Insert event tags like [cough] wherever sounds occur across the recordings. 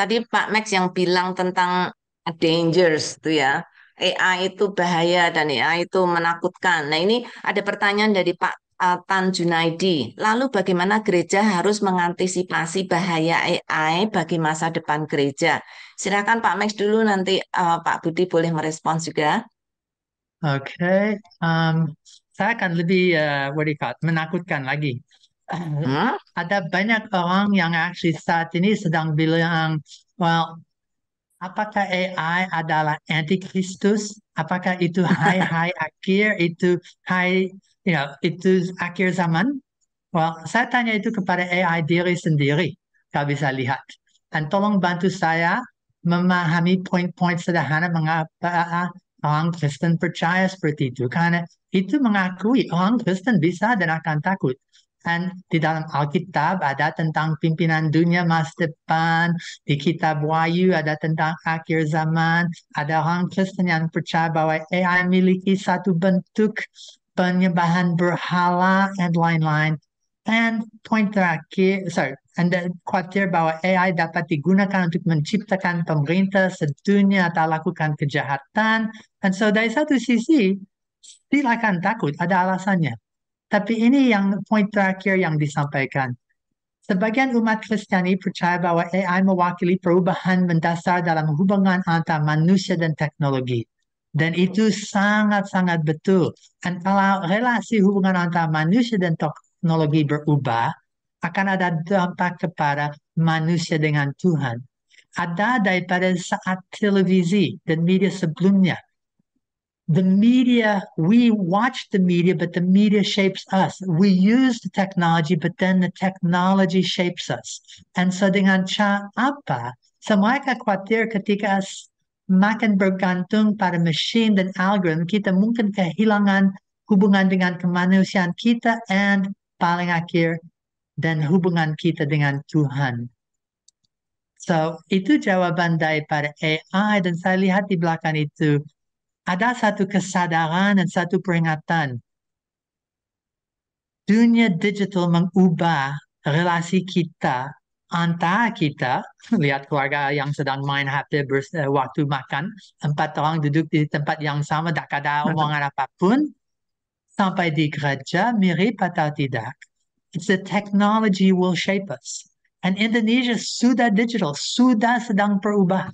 Tadi Pak Max yang bilang tentang dangers itu ya. AI itu bahaya dan AI itu menakutkan. Nah, ini ada pertanyaan dari Pak eh, Tan Junaidi. Lalu bagaimana gereja harus mengantisipasi bahaya AI bagi masa depan gereja? Silakan Pak Max dulu nanti uh, Pak Budi boleh merespons juga. Oke, okay. um, saya akan lebih uh, what do menakutkan lagi. Ada banyak orang yang actually saat ini sedang bilang, well, apakah AI adalah antikristus? Apakah itu high [laughs] high akhir? Itu high, you know, itu akhir zaman? Well, saya tanya itu kepada AI diri sendiri. Kau bisa lihat. Dan tolong bantu saya memahami poin-poin sederhana mengapa ah, ah, orang Kristen percaya seperti itu. Karena itu mengakui orang Kristen bisa dan akan takut. Dan di dalam Alkitab ada tentang pimpinan dunia masa depan, di kitab Wahyu ada tentang akhir zaman, ada orang Kristen yang percaya bahwa AI memiliki satu bentuk penyembahan berhala dan lain-lain. Dan poin terakhir, sorry, Anda khawatir bahwa AI dapat digunakan untuk menciptakan pemerintah sedunia atau lakukan kejahatan. Dan so dari satu sisi, silakan takut, ada alasannya tapi ini yang poin terakhir yang disampaikan. Sebagian umat Kristiani percaya bahwa AI mewakili perubahan mendasar dalam hubungan antara manusia dan teknologi. Dan itu sangat-sangat betul. Dan kalau relasi hubungan antara manusia dan teknologi berubah, akan ada dampak kepada manusia dengan Tuhan. Ada daripada saat televisi dan media sebelumnya, the media, we watch the media, but the media shapes us. We use the technology, but then the technology shapes us. And so dengan cara apa semuanya khawatir ketika makin bergantung pada mesin dan algoritma, kita mungkin kehilangan hubungan dengan kemanusiaan kita and paling akhir dan hubungan kita dengan Tuhan. So, itu jawaban daripada AI dan saya lihat di belakang itu ada satu kesadaran dan satu peringatan. Dunia digital mengubah relasi kita antara kita, [laughs] lihat keluarga yang sedang main HP bers, eh, waktu makan, empat orang duduk di tempat yang sama, tak ada omongan apapun, sampai di gereja, mirip atau tidak. It's the technology will shape us. And Indonesia sudah digital, sudah sedang berubah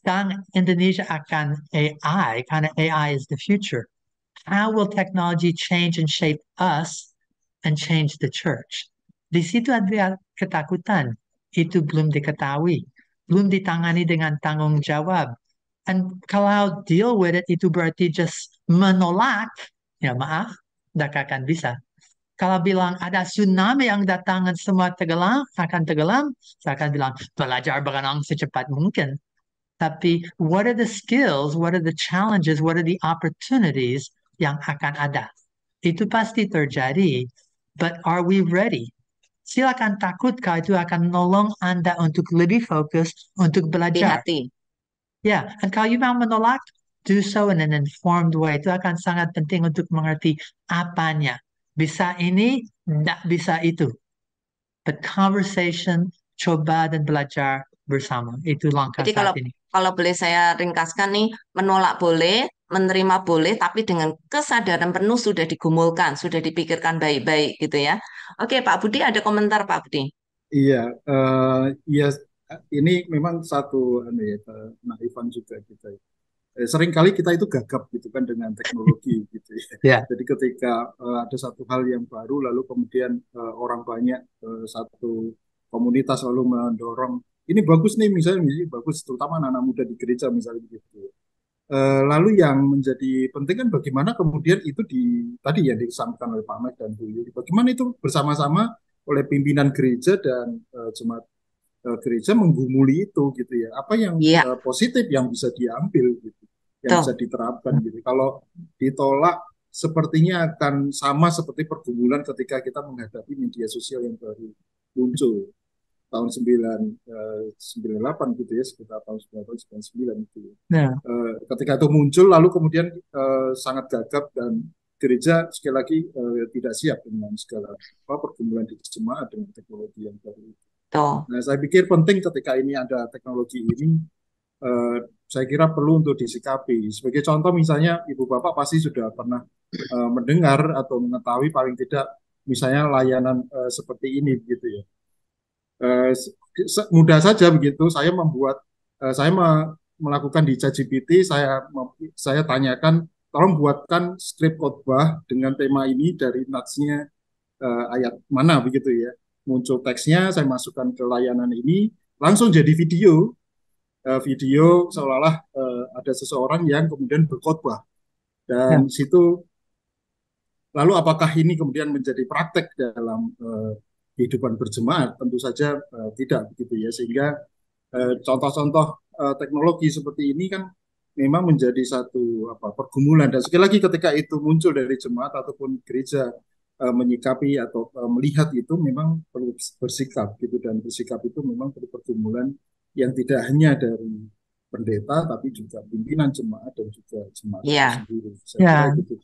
sekarang Indonesia akan AI karena AI is the future. How will technology change and shape us and change the church? Di situ ada ketakutan. Itu belum diketahui, belum ditangani dengan tanggung jawab. And kalau deal with it itu berarti just menolak, ya maaf, tidak akan bisa. Kalau bilang ada tsunami yang datang dan semua tenggelam, akan tenggelam, saya akan bilang belajar berenang secepat mungkin tapi what are the skills, what are the challenges, what are the opportunities yang akan ada. Itu pasti terjadi, but are we ready? Silakan takut itu akan menolong Anda untuk lebih fokus, untuk belajar. Hati. Ya, yeah. and kalau you mau menolak, do so in an informed way. Itu akan sangat penting untuk mengerti apanya. Bisa ini, tidak bisa itu. But conversation, coba dan belajar bersama. Itu langkah Jadi saat kalau, ini. Kalau boleh saya ringkaskan nih, menolak boleh, menerima boleh, tapi dengan kesadaran penuh sudah digumulkan, sudah dipikirkan baik-baik gitu ya. Oke, Pak Budi ada komentar Pak Budi? Iya, uh, ya ini memang satu anu ya, eh, juga kita. sering ya. eh, seringkali kita itu gagap gitu kan dengan teknologi [laughs] gitu ya. Yeah. Jadi ketika uh, ada satu hal yang baru lalu kemudian uh, orang banyak uh, satu komunitas lalu mendorong ini bagus nih misalnya ini bagus terutama anak-anak muda di gereja misalnya begitu eh, lalu yang menjadi penting kan bagaimana kemudian itu di tadi yang disampaikan oleh Pak Mek dan Bu Yuli bagaimana itu bersama-sama oleh pimpinan gereja dan uh, jemaat uh, gereja menggumuli itu gitu ya apa yang yeah. Iya. uh, positif yang bisa diambil gitu yang Tuh. bisa diterapkan gitu kalau ditolak sepertinya akan sama seperti pergumulan ketika kita menghadapi media sosial yang baru muncul tahun 9 98 eh, gitu ya sekitar tahun 98 99 gitu. Ya. Yeah. Ya. ketika itu muncul lalu kemudian eh, sangat gagap dan gereja sekali lagi eh, tidak siap dengan segala apa pergumulan di jemaat dengan teknologi yang baru. Nah, saya pikir penting ketika ini ada teknologi ini saya kira perlu untuk disikapi. Sebagai contoh misalnya Ibu Bapak pasti sudah pernah mendengar atau mengetahui paling tidak misalnya layanan seperti ini gitu ya Eh, mudah saja begitu saya membuat eh, saya me melakukan di ChatGPT saya saya tanyakan tolong buatkan strip khotbah dengan tema ini dari natsnya eh, ayat mana begitu ya muncul teksnya saya masukkan ke layanan ini langsung jadi video video seolah-olah ada seseorang yang kemudian berkhotbah dan ya. situ lalu apakah ini kemudian menjadi praktek dalam uh, kehidupan berjemaat tentu saja uh, tidak begitu ya sehingga eh, contoh-contoh uh, teknologi seperti ini kan memang menjadi satu apa pergumulan dan sekali lagi ketika itu muncul dari jemaat ataupun gereja uh, menyikapi atau uh, melihat itu memang perlu bersikap gitu dan bersikap itu memang perlu pergumulan yang tidak hanya dari pendeta tapi juga pimpinan jemaat dan juga jemaat yeah. sendiri. yeah. Ya. itu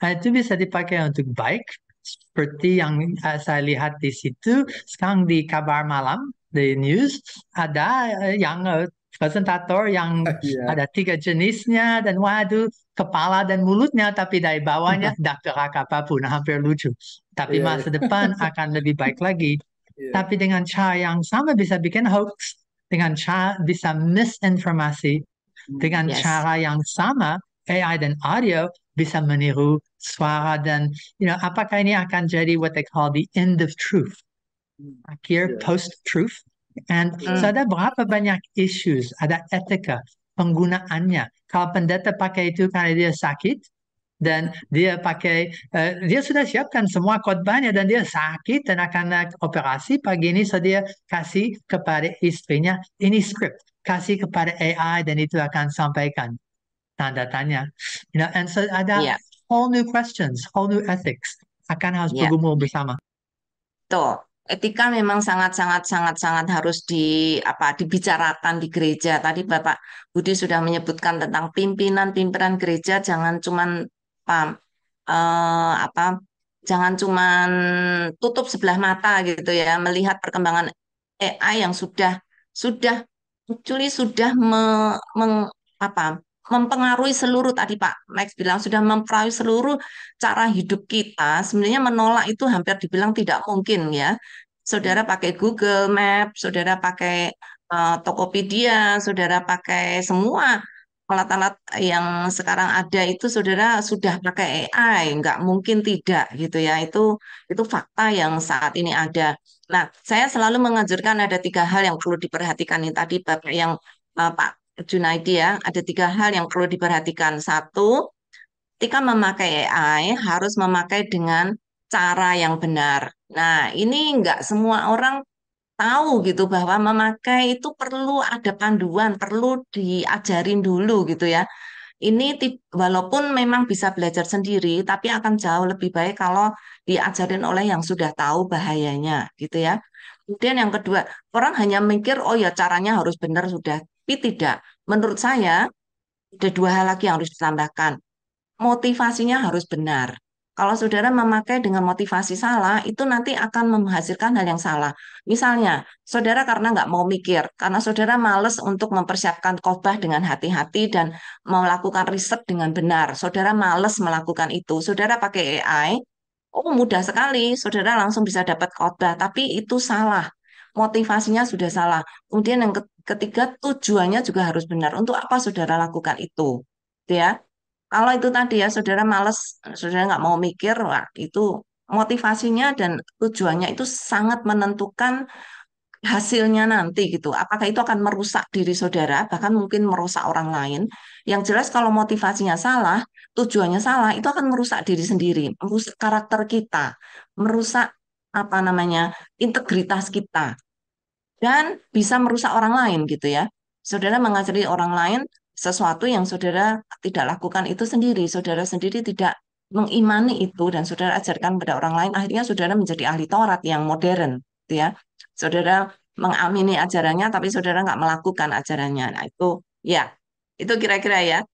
nah, itu bisa dipakai untuk baik seperti yang uh, saya lihat di situ, sekarang di kabar malam, di news, ada uh, yang uh, presentator yang [laughs] yeah. ada tiga jenisnya dan waduh kepala dan mulutnya tapi dari bawahnya gerak [laughs] apapun hampir lucu tapi yeah. masa depan akan lebih baik lagi [laughs] yeah. tapi dengan cara yang sama bisa bikin hoax dengan cara bisa misinformasi hmm. dengan yes. cara yang sama AI dan audio bisa meniru suara dan you know apakah ini akan jadi what they call the end of truth akhir yeah. post truth and mm. so ada berapa banyak issues ada etika penggunaannya kalau pendeta pakai itu karena dia sakit dan dia pakai uh, dia sudah siapkan semua kotbahnya dan dia sakit dan akan operasi pagi ini so dia kasih kepada istrinya ini script kasih kepada AI dan itu akan sampaikan tanda tanya. You know, and so ada yeah. whole new questions, whole new ethics akan harus yeah. bergumul bersama. Tuh, etika memang sangat-sangat sangat-sangat harus di apa dibicarakan di gereja. Tadi Bapak Budi sudah menyebutkan tentang pimpinan pimpinan gereja jangan cuma pam uh, eh, apa jangan cuma tutup sebelah mata gitu ya melihat perkembangan AI yang sudah sudah muncul, sudah me, meng, apa mempengaruhi seluruh tadi Pak Max bilang sudah mempengaruhi seluruh cara hidup kita. Sebenarnya menolak itu hampir dibilang tidak mungkin ya. Saudara pakai Google Map, saudara pakai uh, Tokopedia, saudara pakai semua alat-alat yang sekarang ada itu saudara sudah pakai AI, nggak mungkin tidak gitu ya. Itu itu fakta yang saat ini ada. Nah, saya selalu menganjurkan ada tiga hal yang perlu diperhatikan ini tadi Bapak yang eh, Pak Junaidi ya, ada tiga hal yang perlu diperhatikan. Satu, ketika memakai AI harus memakai dengan cara yang benar. Nah, ini nggak semua orang tahu gitu bahwa memakai itu perlu ada panduan, perlu diajarin dulu gitu ya. Ini walaupun memang bisa belajar sendiri, tapi akan jauh lebih baik kalau diajarin oleh yang sudah tahu bahayanya gitu ya. Kemudian yang kedua, orang hanya mikir, oh ya caranya harus benar sudah, tapi tidak menurut saya ada dua hal lagi yang harus ditambahkan. Motivasinya harus benar. Kalau saudara memakai dengan motivasi salah, itu nanti akan menghasilkan hal yang salah. Misalnya, saudara karena nggak mau mikir, karena saudara males untuk mempersiapkan khotbah dengan hati-hati dan melakukan riset dengan benar. Saudara males melakukan itu. Saudara pakai AI, oh mudah sekali, saudara langsung bisa dapat khotbah. Tapi itu salah motivasinya sudah salah. Kemudian yang Ketiga, tujuannya juga harus benar. Untuk apa saudara lakukan itu? ya. Kalau itu tadi ya, saudara males, saudara nggak mau mikir, wah, itu motivasinya dan tujuannya itu sangat menentukan hasilnya nanti gitu. Apakah itu akan merusak diri saudara, bahkan mungkin merusak orang lain. Yang jelas kalau motivasinya salah, tujuannya salah, itu akan merusak diri sendiri, merusak karakter kita, merusak apa namanya integritas kita dan bisa merusak orang lain gitu ya. Saudara mengajari orang lain sesuatu yang saudara tidak lakukan itu sendiri, saudara sendiri tidak mengimani itu dan saudara ajarkan pada orang lain, akhirnya saudara menjadi ahli Taurat yang modern, gitu ya. Saudara mengamini ajarannya tapi saudara nggak melakukan ajarannya. Nah, itu ya. Itu kira-kira ya.